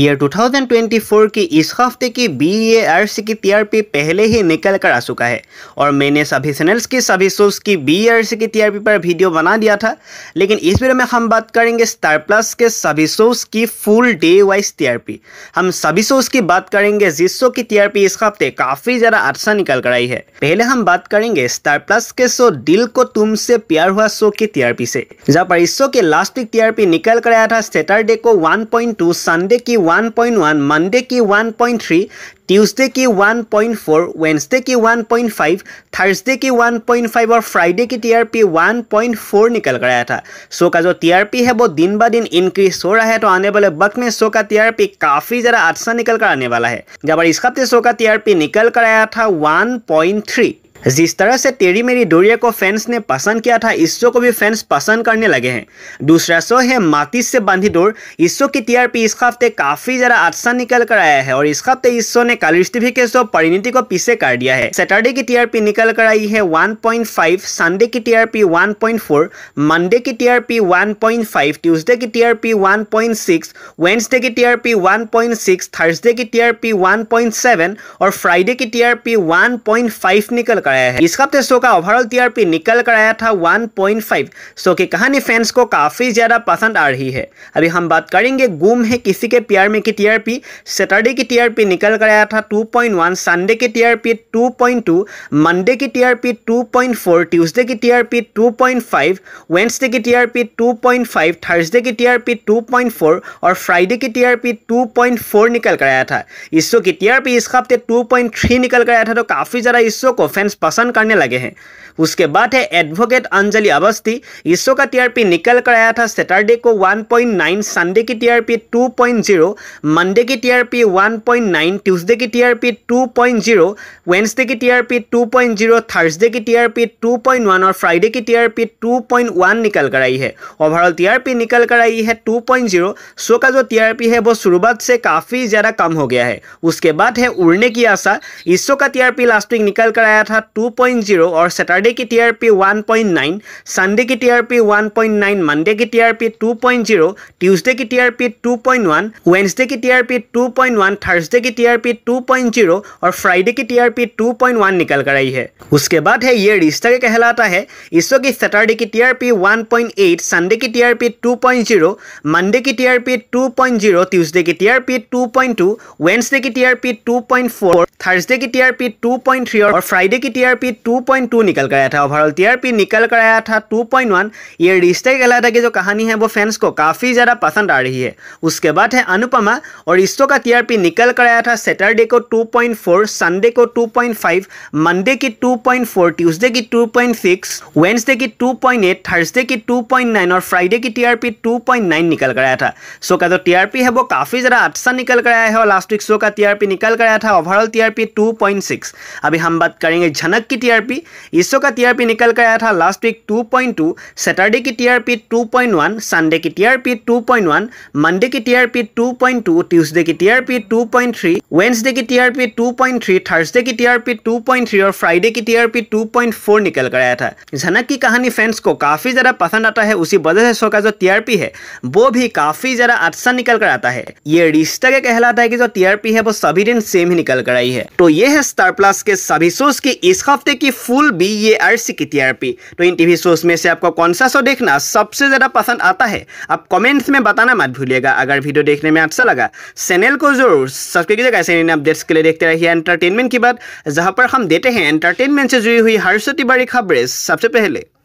year 2024 की इस हफ्ते की बी ए आर सी की टीआरपी पहले ही निकल कर आ चुका है और मैंने सभी चैनल्स की सभी शोज की बी ए आर सी की टीआरपी पर वीडियो बना दिया था लेकिन इस वीडियो में हम बात करेंगे स्टार प्लस के सभी शोज की फुल डे वाइज टीआरपी हम सभी शोज की बात करेंगे जिस शो की टीआरपी इस हफ्ते काफ़ी ज़्यादा अच्छा निकल कर आई है पहले हम बात करेंगे स्टार प्लस के शो दिल को तुम से प्यार हुआ शो की टीआरपी से जहाँ पर इस शो के लास्ट वीक टीआरपी निकल कर आया था सैटरडे को 1.2 संडे की 1.1 मंडे की 1.3 ट्यूसडे की 1.4 वेन्सडे की 1.5 थर्सडे की 1.5 और फ्राइडे की पॉइंट फोर निकल कर आया था शो का जो टीआरपी है वो दिन ब दिन इंक्रीज हो रहा है तो आने वाले वक्त में शो का टीआरपी काफ़ी ज़्यादा अच्छा निकल कर आने वाला है जब इस हफ्ते शो का टी आर पी निकल कर आया था वन पॉइंट थ्री जिस तरह से तेरी मेरी दूरिया को फैंस ने पसंद किया था शो को भी फैंस पसंद करने लगे हैं दूसरा शो है मातिस से बांधी डोर शो की टीआरपी इस हफ्ते काफी ज़रा अच्छा निकल कर आया है और इस हफ्ते शो ने कालिश टीवी के शो परिणति को पीछे कर दिया है सैटरडे की टीआरपी निकल कर आई है फाइव संडे की टीआरपी फोर मंडे की टीआरपी फाइव ट्यूसडे की टीआरपी सिक्स वेंसडे की टीआरपी सिक्स थर्सडे की टीआरपी सेवन और फ्राइडे की टीआरपी फाइव निकल कर कराया है इस हफ्ते शो का ओवरऑल टीआरपी निकल कर आया था 1.5 शो की कहानी फैंस को काफी ज्यादा पसंद आ रही है अभी हम बात करेंगे गुम है किसी के प्यार में की टीआरपी सैटरडे की टीआरपी निकल कर आया था 2.1 संडे की टीआरपी 2.2 मंडे की टीआरपी 2.4 ट्यूसडे की टीआरपी 2.5 वेंसडे की टीआरपी 2.5 थर्सडे की टीआरपी 2.4 और फ्राइडे की टीआरपी 2.4 निकल कर आया था इस शो की टीआरपी इस हफ्ते 2.3 निकल कर आया था तो काफी ज्यादा इस शो को फैंस पसंद करने लगे हैं उसके बाद है एडवोकेट अंजलि अवस्थी इसरो का टीआरपी निकल कर आया था सैटरडे को 1.9 संडे की टीआरपी 2.0 मंडे की टीआरपी 1.9 ट्यूसडे की टीआरपी 2.0 वेंसडे की टीआरपी 2.0 थर्सडे की टीआरपी 2.1 और फ्राइडे की टीआरपी 2.1 निकल कर आई है ओवरऑल टीआरपी निकल कर आई है टू शो का जो टीआरपी है वो शुरुआत से काफ़ी ज़्यादा कम हो गया है उसके बाद है उड़ने की आशा इसरो का टीआरपी लास्ट वीक निकल कर आया था 2.0 और सैटरडे की टीआरपी नाइन संडे की टीआरपी नाइन मंडे की पॉइंट जिरो ट्यूजडे की पॉइंट वन वेन्सडे की टीआरपी वन थर्सडे की पॉइंट 2.0 और फ्राइडे की टीआरपी वन निकल कर आई है उसके बाद है ये रिश्ता कहलाता है इसरो की सैटरडे की टीआरपी एट संडे की पॉइंट जीरो मंडे की टीआरपी जीरो ट्यूजडे की पॉइंट टू वेन्सडे की टीआरपी फोर थर्सडे की पॉइंट थ्री और फ्राइडे की टीआरपी 2.2 निकल कर आया था ओवरऑल टीआरपी निकल कर आया था 2.1 ये रिश्ते कहलाता की जो कहानी है वो फैंस को काफ़ी ज़्यादा पसंद आ रही है उसके बाद है अनुपमा और रिश्तों का टीआरपी निकल कर आया था सैटरडे को 2.4 संडे को 2.5 मंडे की 2.4 ट्यूसडे की 2.6 वेंसडे की 2.8 थर्सडे की 2.9 और फ्राइडे की टीआरपी 2.9 निकल कर आया था शो का जो टीआरपी है वो काफ़ी ज़्यादा अच्छा निकल कर आया है और लास्ट वीक शो का टीआरपी निकल कर आया था ओवरऑल टीआरपी 2.6 अभी हम बात करेंगे मानक की टीआरपी ईसो का टीआरपी निकल कर आया था लास्ट वीक 2.2 सैटरडे की टीआरपी 2.1 संडे की टीआरपी 2.1 मंडे की टीआरपी 2.2 ट्यूसडे की टीआरपी 2.3 वेंसडे की टीआरपी 2.3 थर्सडे की टीआरपी 2.3 और फ्राइडे की टीआरपी 2.4 निकल कर आया था झनक की कहानी फैंस को काफी ज्यादा पसंद आता है उसी वजह से शो का जो टीआरपी है वो भी काफी ज्यादा अच्छा निकल कर आता है ये रिश्ता कहलाता है की जो टीआरपी है वो सभी दिन सेम ही निकल कर आई है तो ये है स्टार प्लस के सभी शोज की इस हफ्ते की full B A R C की टीआरपी तो इन टीवी शोज में से आपको कौन सा शो देखना सबसे ज़्यादा पसंद आता है आप कमेंट्स में बताना मत भूलिएगा अगर वीडियो देखने में अच्छा लगा चैनल को जरूर सब्सक्राइब कीजिएगा ऐसे इन अपडेट्स के लिए देखते रहिए एंटरटेनमेंट की बात जहाँ पर हम देते हैं एंटरटेनमेंट से जुड़ी हुई हर छोटी बड़ी खबरें सबसे पहले